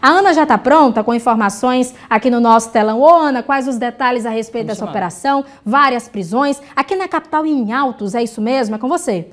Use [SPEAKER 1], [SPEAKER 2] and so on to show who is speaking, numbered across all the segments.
[SPEAKER 1] A Ana já está pronta com informações aqui no nosso telão. Ô, Ana, quais os detalhes a respeito Vamos dessa chamar. operação? Várias prisões. Aqui na capital e em Altos, é isso mesmo? É com você.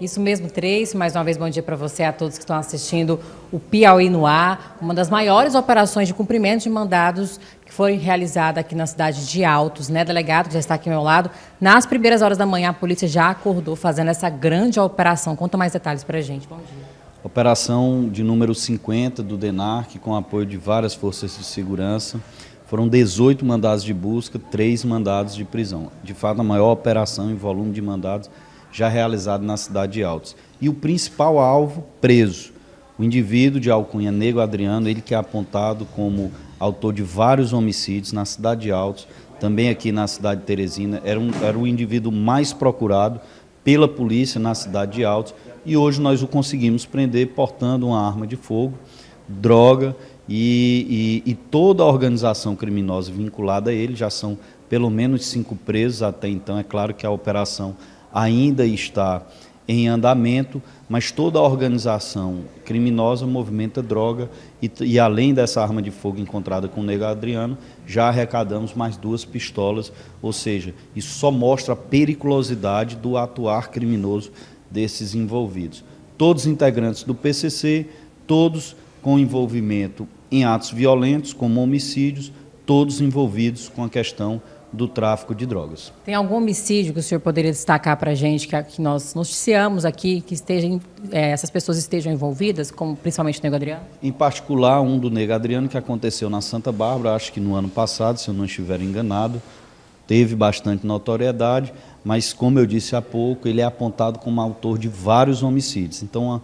[SPEAKER 2] Isso mesmo, Três. Mais uma vez, bom dia para você a todos que estão assistindo o Piauí no Ar, uma das maiores operações de cumprimento de mandados que foi realizada aqui na cidade de Altos, né, delegado, que já está aqui ao meu lado. Nas primeiras horas da manhã, a polícia já acordou fazendo essa grande operação. Conta mais detalhes para a gente. Bom dia.
[SPEAKER 3] Operação de número 50 do DENARC, com apoio de várias forças de segurança, foram 18 mandados de busca, 3 mandados de prisão. De fato, a maior operação em volume de mandados já realizada na cidade de Altos. E o principal alvo, preso. O indivíduo de alcunha Negro Adriano, ele que é apontado como autor de vários homicídios na cidade de Altos, também aqui na cidade de Teresina, era, um, era o indivíduo mais procurado pela polícia na cidade de Altos e hoje nós o conseguimos prender portando uma arma de fogo, droga e, e, e toda a organização criminosa vinculada a ele. Já são pelo menos cinco presos até então. É claro que a operação ainda está em andamento, mas toda a organização criminosa movimenta droga e, e, além dessa arma de fogo encontrada com o Nego Adriano, já arrecadamos mais duas pistolas, ou seja, isso só mostra a periculosidade do atuar criminoso desses envolvidos. Todos integrantes do PCC, todos com envolvimento em atos violentos, como homicídios, todos envolvidos com a questão do tráfico de drogas.
[SPEAKER 2] Tem algum homicídio que o senhor poderia destacar para a gente, que, nós noticiamos aqui, que estejam, é, essas pessoas estejam envolvidas, como principalmente o Nego Adriano?
[SPEAKER 3] Em particular, um do Nego Adriano, que aconteceu na Santa Bárbara, acho que no ano passado, se eu não estiver enganado, teve bastante notoriedade, mas como eu disse há pouco, ele é apontado como autor de vários homicídios. Então,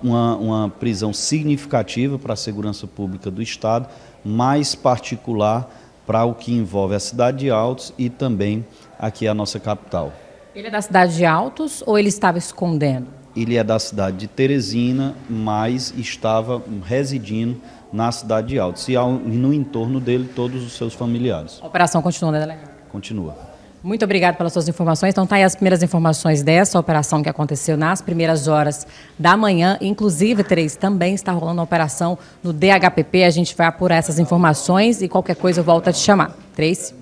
[SPEAKER 3] uma, uma, prisão significativa para a segurança pública do Estado, mais particular para o que envolve a cidade de Altos e também aqui a nossa capital.
[SPEAKER 2] Ele é da cidade de Altos ou ele estava escondendo?
[SPEAKER 3] Ele é da cidade de Teresina, mas estava residindo na cidade de Altos e no entorno dele todos os seus familiares. A
[SPEAKER 2] operação continua, né, delegado?
[SPEAKER 3] Continua.
[SPEAKER 2] Muito obrigado pelas suas informações. Então, tá aí as primeiras informações dessa operação que aconteceu nas primeiras horas da manhã. Inclusive, Três, também está rolando uma operação no DHPP. A gente vai apurar essas informações e qualquer coisa eu volto a te chamar. Três.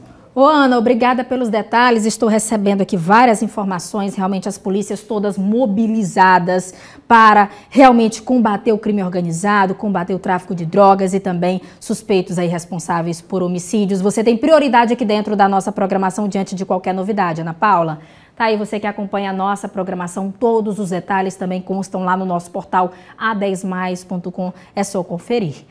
[SPEAKER 1] Ô Ana, obrigada pelos detalhes. Estou recebendo aqui várias informações, realmente as polícias todas mobilizadas para realmente combater o crime organizado, combater o tráfico de drogas e também suspeitos aí responsáveis por homicídios. Você tem prioridade aqui dentro da nossa programação diante de qualquer novidade, Ana Paula. Tá aí você que acompanha a nossa programação, todos os detalhes também constam lá no nosso portal a10mais.com. É só conferir.